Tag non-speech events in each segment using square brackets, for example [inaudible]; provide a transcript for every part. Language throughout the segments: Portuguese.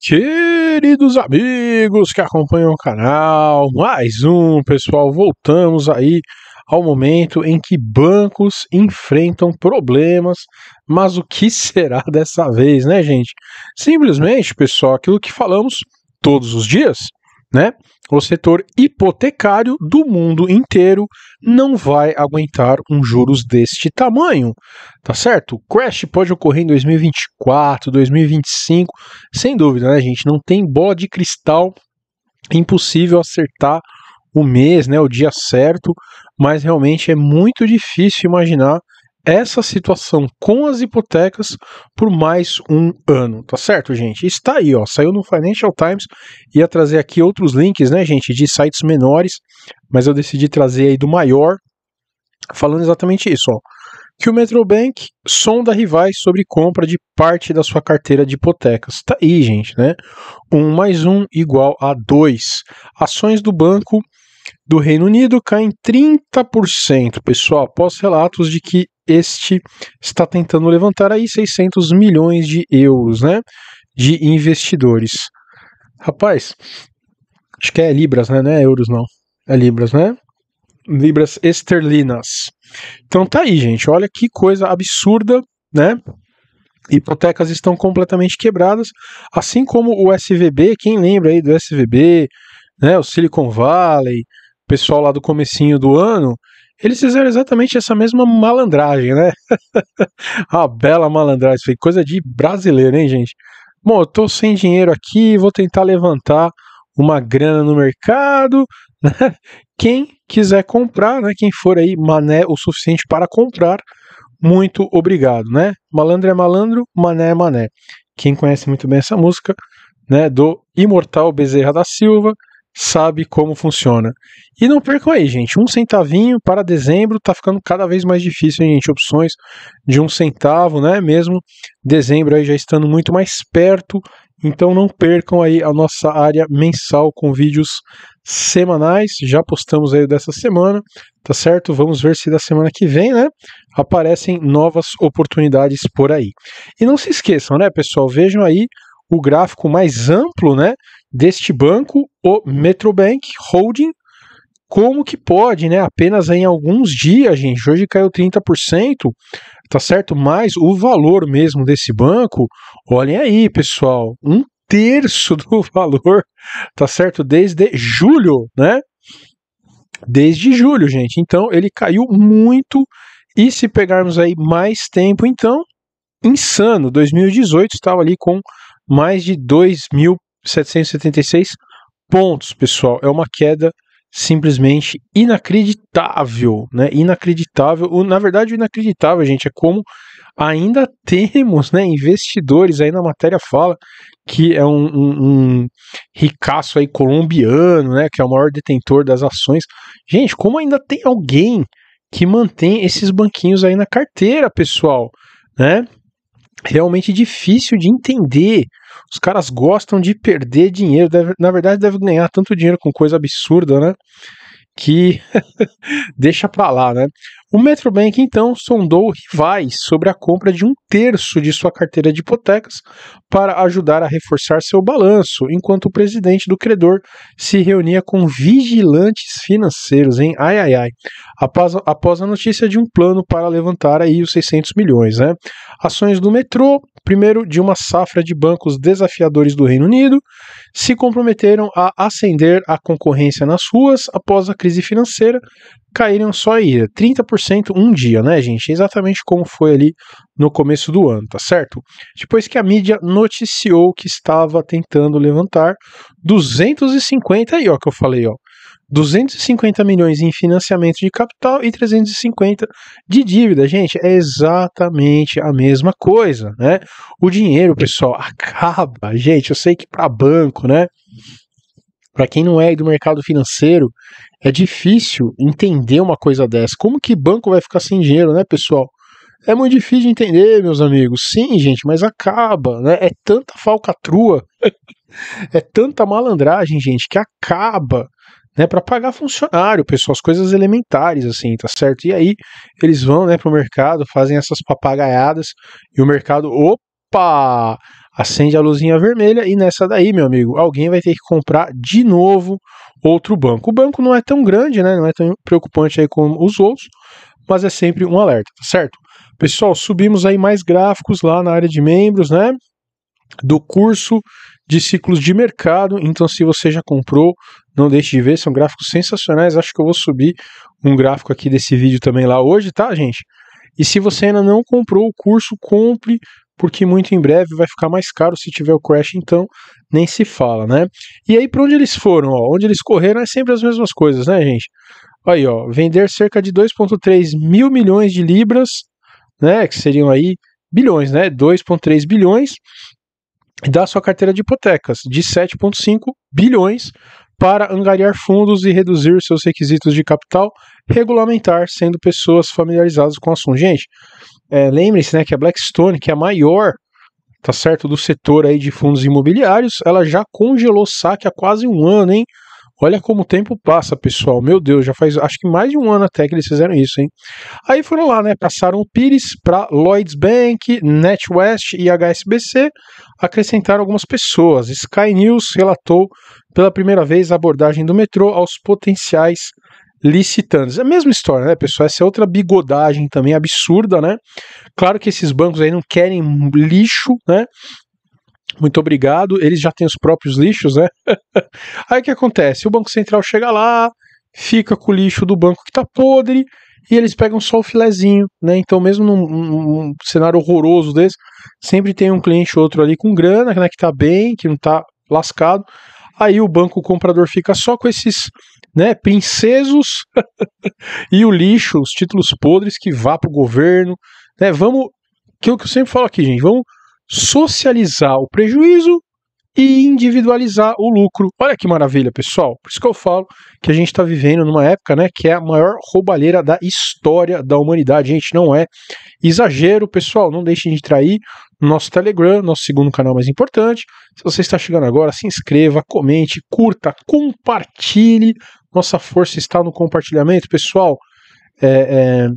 Queridos amigos que acompanham o canal, mais um pessoal, voltamos aí ao momento em que bancos enfrentam problemas, mas o que [laughs] será dessa vez, né, gente? Simplesmente, pessoal, aquilo que falamos todos os dias, né? o setor hipotecário do mundo inteiro não vai aguentar um juros deste tamanho, tá certo? O crash pode ocorrer em 2024, 2025, sem dúvida, né, gente? Não tem bola de cristal, impossível acertar o mês, né, o dia certo, mas realmente é muito difícil imaginar essa situação com as hipotecas por mais um ano, tá certo, gente? Está aí, ó, saiu no Financial Times, ia trazer aqui outros links, né, gente, de sites menores, mas eu decidi trazer aí do maior, falando exatamente isso, ó, que o Metrobank sonda rivais sobre compra de parte da sua carteira de hipotecas. Tá aí, gente, né? Um mais um igual a dois. Ações do banco do Reino Unido caem 30%, pessoal, após relatos de que este está tentando levantar aí 600 milhões de euros, né, de investidores. Rapaz, acho que é libras, né, não é euros não, é libras, né? Libras esterlinas. Então tá aí, gente, olha que coisa absurda, né? Hipotecas estão completamente quebradas, assim como o SVB, quem lembra aí do SVB, né, o Silicon Valley, pessoal lá do comecinho do ano, eles fizeram exatamente essa mesma malandragem, né? [laughs] a bela malandragem. Foi coisa de brasileiro, hein, gente? Bom, eu tô sem dinheiro aqui, vou tentar levantar uma grana no mercado. [laughs] Né? Quem quiser comprar, né? Quem for aí mané o suficiente para comprar, muito obrigado, né? Malandro é malandro, mané é mané. Quem conhece muito bem essa música, né? Do imortal Bezerra da Silva, sabe como funciona. E não percam aí, gente. Um centavinho para dezembro tá ficando cada vez mais difícil, gente. Opções de um centavo, né? Mesmo dezembro aí já estando muito mais perto. Então não percam aí a nossa área mensal com vídeos semanais. Já postamos aí dessa semana, tá certo? Vamos ver se da semana que vem, né? Aparecem novas oportunidades por aí. E não se esqueçam, né, pessoal? Vejam aí o gráfico mais amplo, né? deste banco, o uhum. Metrobank Holding. Como que pode, né? Apenas em alguns dias, gente. Hoje caiu 30%, tá certo? Mas o valor mesmo desse banco, olhem aí, pessoal, um terço [laughs] do valor, tá certo? Desde julho, né? Desde julho, gente. Então ele caiu muito. E se pegarmos aí mais tempo, então, insano. 2018 estava ali com mais de 2 mil 776 pontos, pessoal. É uma queda simplesmente inacreditável, né? Inacreditável. na verdade, inacreditável, gente, é como ainda [laughs] temos, né? Investidores aí na matéria fala que é um, um, um ricaço aí colombiano, né? Que é o maior detentor das ações. Gente, como ainda tem alguém que mantém esses banquinhos aí na carteira, pessoal, né? Realmente difícil de entender os caras gostam de perder dinheiro. Deve, na verdade, devem ganhar tanto dinheiro com coisa absurda, né? Que [laughs] deixa pra lá, né? O Metrobank, então, sondou rivais sobre a compra de um terço de sua carteira de hipotecas para ajudar a reforçar seu balanço, enquanto o presidente do credor se reunia com vigilantes financeiros, em Ai, ai, ai. Após, após a notícia de um plano para levantar aí os 600 milhões, né? Ações do metrô, primeiro de uma safra de bancos desafiadores do Reino Unido, se comprometeram a acender a concorrência nas ruas após a crise financeira, caíram só aí, 30% um dia, né, gente? Exatamente como foi ali no começo do ano, tá certo? Depois que a mídia noticiou que estava tentando levantar 250 aí, ó, que eu falei, ó. 250 milhões em financiamento de capital e 350 de dívida. Gente, é exatamente a mesma coisa, né? O dinheiro, pessoal, acaba. Gente, eu sei que para banco, né? Para quem não é do mercado financeiro, é difícil entender uma coisa dessa. Como que banco vai ficar sem dinheiro, né, pessoal? É muito difícil de entender, meus amigos. Sim, gente, mas acaba, né? É tanta falcatrua, [laughs] é tanta malandragem, gente, que acaba, né? Para pagar funcionário, pessoal, as coisas elementares, assim, tá certo? E aí eles vão, né, para o mercado, fazem essas papagaiadas e o mercado, opa! acende a luzinha vermelha e nessa daí, meu amigo, alguém vai ter que comprar de novo outro banco. O banco não é tão grande, né? Não é tão preocupante aí como os outros, mas é sempre um alerta, tá certo? Pessoal, subimos aí mais gráficos lá na área de membros, né? Do curso de ciclos de mercado. Então, se você já comprou, não deixe de ver, são gráficos sensacionais. Acho que eu vou subir um gráfico aqui desse vídeo também lá hoje, tá, gente? E se você ainda não comprou o curso, compre porque muito em breve vai ficar mais caro se tiver o crash, então nem se fala, né? E aí, para onde eles foram? Ó, onde eles correram é sempre as mesmas coisas, né, gente? Aí, ó, vender cerca de 2,3 mil milhões de libras, né? Que seriam aí bilhões, né? 2,3 bilhões da sua carteira de hipotecas, de 7,5 bilhões para angariar fundos e reduzir seus requisitos de capital, regulamentar, sendo pessoas familiarizadas com o assunto. Gente, é, Lembre-se, né, que a Blackstone, que é a maior, tá certo, do setor aí de fundos imobiliários, ela já congelou saque há quase um ano, hein? Olha como o tempo passa, pessoal. Meu Deus, já faz acho que mais de um ano até que eles fizeram isso, hein? Aí foram lá, né? Passaram o Pires para Lloyds Bank, NetWest e HSBC. Acrescentaram algumas pessoas. Sky News relatou pela primeira vez a abordagem do metrô aos potenciais licitando. É a mesma história, né, pessoal? Essa é outra bigodagem também absurda, né? Claro que esses bancos aí não querem lixo, né? Muito obrigado. Eles já têm os próprios lixos, né? [laughs] aí o que acontece? O Banco Central chega lá, fica com o lixo do banco que tá podre e eles pegam só o filezinho, né? Então, mesmo num, num cenário horroroso desse, sempre tem um cliente ou outro ali com grana, né, que tá bem, que não tá lascado. Aí o banco comprador fica só com esses né? Princesos [laughs] e o lixo, os títulos podres que vá para o governo, né? Vamos, que é o que eu sempre falo aqui, gente, vamos socializar o prejuízo e individualizar o lucro. Olha que maravilha, pessoal. Por isso que eu falo que a gente está vivendo numa época, né, que é a maior roubalheira da história da humanidade. Gente, não é exagero, pessoal. Não deixem de trair nosso Telegram, nosso segundo canal mais importante. Se você está chegando agora, se inscreva, comente, curta, compartilhe, nossa força está no compartilhamento. Pessoal, é, é,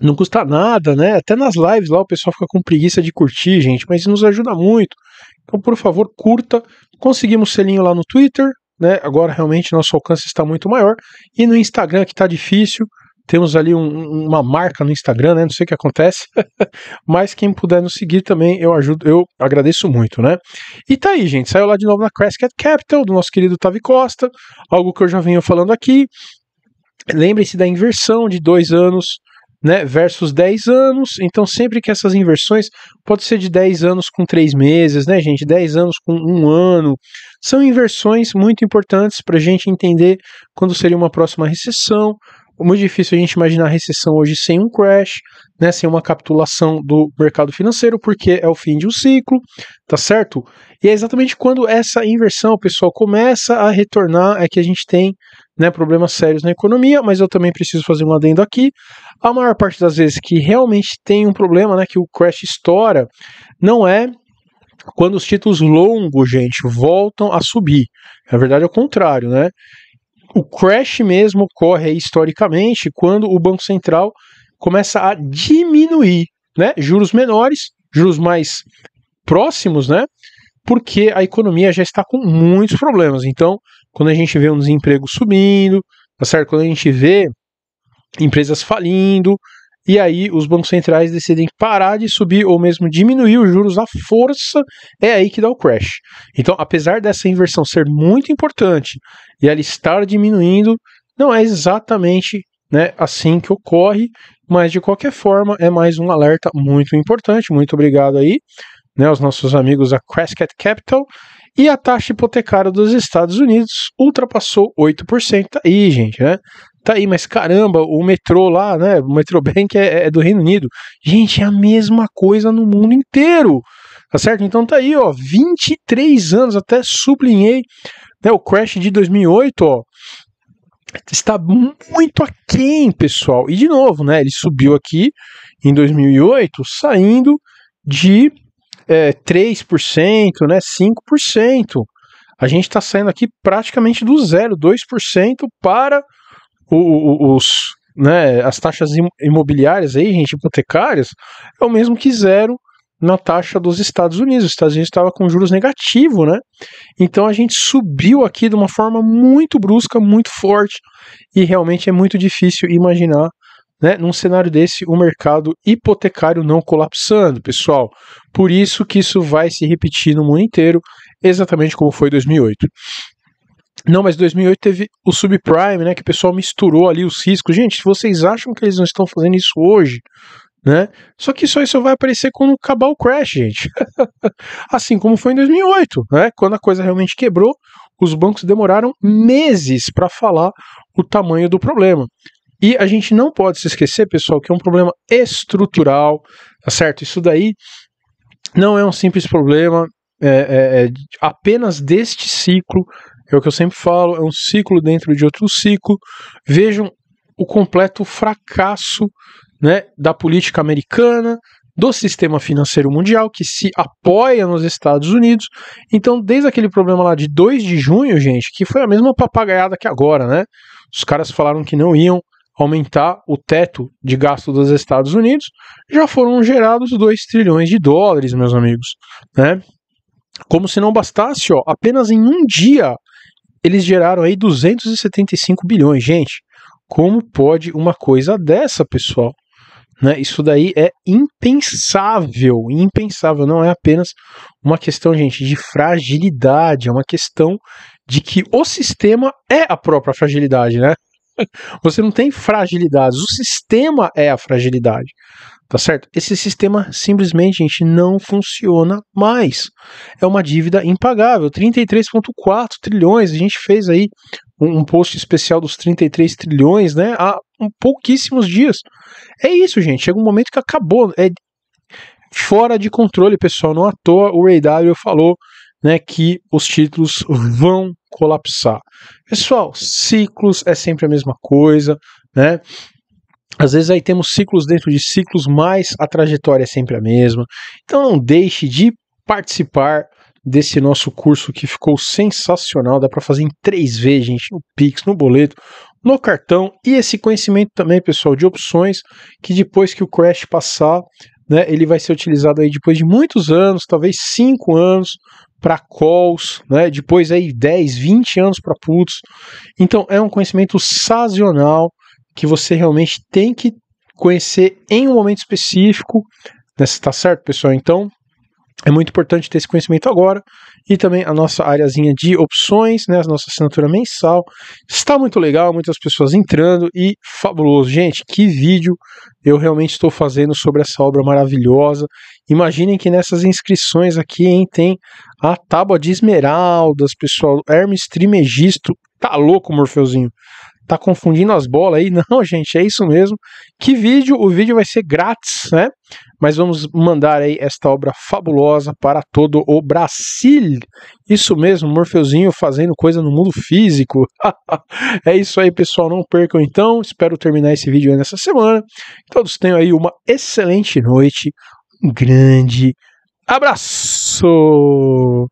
não custa nada, né? Até nas lives lá o pessoal fica com preguiça de curtir, gente, mas nos ajuda muito. Então, por favor, curta. Conseguimos selinho lá no Twitter, né? Agora realmente nosso alcance está muito maior. E no Instagram, que está difícil, temos ali um, uma marca no Instagram, né? Não sei o que acontece, [laughs] mas quem puder nos seguir também, eu ajudo, eu agradeço muito, né? E tá aí, gente, saiu lá de novo na Crescat Capital, do nosso querido Tavi Costa, algo que eu já venho falando aqui. Lembre-se da inversão de dois anos, né, versus 10 anos. Então, sempre que essas inversões, pode ser de 10 anos com 3 meses, né, gente? 10 anos com um ano. São inversões muito importantes para a gente entender quando seria uma próxima recessão, muito difícil a gente imaginar a recessão hoje sem um crash, né, sem uma capitulação do mercado financeiro, porque é o fim de um ciclo, tá certo? E é exatamente quando essa inversão, pessoal, começa a retornar é que a gente tem né, problemas sérios na economia, mas eu também preciso fazer um adendo aqui. A maior parte das vezes que realmente tem um problema, né, que o crash estoura, não é quando os títulos longos, gente, voltam a subir. Na é verdade, é o contrário, né? o crash mesmo ocorre historicamente quando o Banco Central começa a diminuir né, juros menores, juros mais próximos, né? Porque a economia já está com muitos problemas. Então, quando a gente vê um desemprego subindo, tá certo? Quando a gente vê empresas falindo, e aí os bancos centrais decidem parar de subir ou mesmo diminuir os juros à força, é aí que dá o crash. Então, apesar dessa inversão ser muito importante e ela estar diminuindo, não é exatamente né, assim que ocorre, mas de qualquer forma é mais um alerta muito importante. Muito obrigado aí, né, aos nossos amigos da Crescat Capital. E a taxa hipotecária dos Estados Unidos ultrapassou 8% aí, gente, né? tá aí, mas caramba, o metrô lá, né? O metrô Bank é, é, é do Reino Unido. Gente, é a mesma coisa no mundo inteiro. Tá certo? Então tá aí, ó, 23 anos, até sublinhei né, o crash de 2008, ó. Está muito aquém, pessoal. E de novo, né? Ele subiu aqui em 2008, saindo de é, 3%, né, 5%. A gente está saindo aqui praticamente do zero, 2% para os, né, as taxas imobiliárias aí, gente, hipotecárias, é o mesmo que zero na taxa dos Estados Unidos. Os Estados Unidos estava com juros negativo, né? Então a gente subiu aqui de uma forma muito brusca, muito forte, e realmente é muito difícil imaginar, né, num cenário desse, o mercado hipotecário não colapsando, pessoal. Por isso que isso vai se repetir no mundo inteiro, exatamente como foi 2008. Não, mas 2008 teve o subprime, né? Que o pessoal misturou ali os riscos. Gente, vocês acham que eles não estão fazendo isso hoje? Né? Só que só isso vai aparecer quando acabar o crash, gente. [laughs] assim como foi em 2008, né? Quando a coisa realmente quebrou, os bancos demoraram meses para falar o tamanho do problema. E a gente não pode se esquecer, pessoal, que é um problema estrutural, tá certo? Isso daí não é um simples problema é, é, é apenas deste ciclo é o que eu sempre falo, é um ciclo dentro de outro ciclo. Vejam o completo fracasso né, da política americana, do sistema financeiro mundial, que se apoia nos Estados Unidos. Então, desde aquele problema lá de 2 de junho, gente, que foi a mesma papagaiada que agora, né? Os caras falaram que não iam aumentar o teto de gasto dos Estados Unidos, já foram gerados 2 trilhões de dólares, meus amigos, né? Como se não bastasse, ó, apenas em um dia eles geraram aí 275 bilhões. Gente, como pode uma coisa dessa, pessoal? Né? Isso daí é impensável, impensável. Não é apenas uma questão, gente, de fragilidade, é uma questão de que o sistema é a própria fragilidade, né? [laughs] Você não tem fragilidades, o sistema é a fragilidade tá certo? Esse sistema simplesmente, gente, não funciona mais. É uma dívida impagável, 33,4 trilhões. A gente fez aí um, post especial dos 33 trilhões, né? Há um, pouquíssimos dias. É isso, gente. Chega um momento que acabou. É fora de controle, pessoal. Não à toa o Ray W falou né, que os títulos [laughs] vão colapsar. Pessoal, ciclos é sempre a mesma coisa, né? Às vezes aí temos ciclos dentro de ciclos, mas a trajetória é sempre a mesma. Então não deixe de participar desse nosso curso que ficou sensacional. Dá para fazer em três vezes, gente, no Pix, no boleto, no cartão e esse conhecimento também, pessoal, de opções que depois que o crash passar, né, ele vai ser utilizado aí depois de muitos anos, talvez cinco anos para calls, né? Depois aí 10, 20 anos para putos. Então é um conhecimento sazonal que você realmente tem que conhecer em um momento específico. Nessa, né? tá certo, pessoal? Então, é muito importante ter esse conhecimento agora e também a nossa áreazinha de opções, né, a nossa assinatura mensal. Está muito legal, muitas pessoas entrando e fabuloso. Gente, que vídeo eu realmente estou fazendo sobre essa obra maravilhosa. Imaginem que nessas inscrições aqui hein, tem a Tábua de Esmeraldas, pessoal, Hermes Trimegisto. Tá louco, Morfeuzinho tá confundindo as bolas aí. [laughs] Não, gente, é isso mesmo. Que vídeo? O vídeo vai ser grátis, né? Mas vamos mandar aí esta obra fabulosa para todo o Brasil. Isso mesmo, Morfeuzinho fazendo coisa no mundo físico. [laughs] é isso aí, pessoal. Não percam então. Espero terminar esse vídeo aí nessa semana. Todos tenham aí uma excelente noite. Um grande abraço!